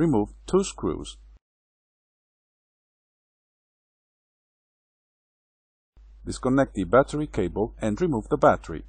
remove two screws. Disconnect the battery cable and remove the battery.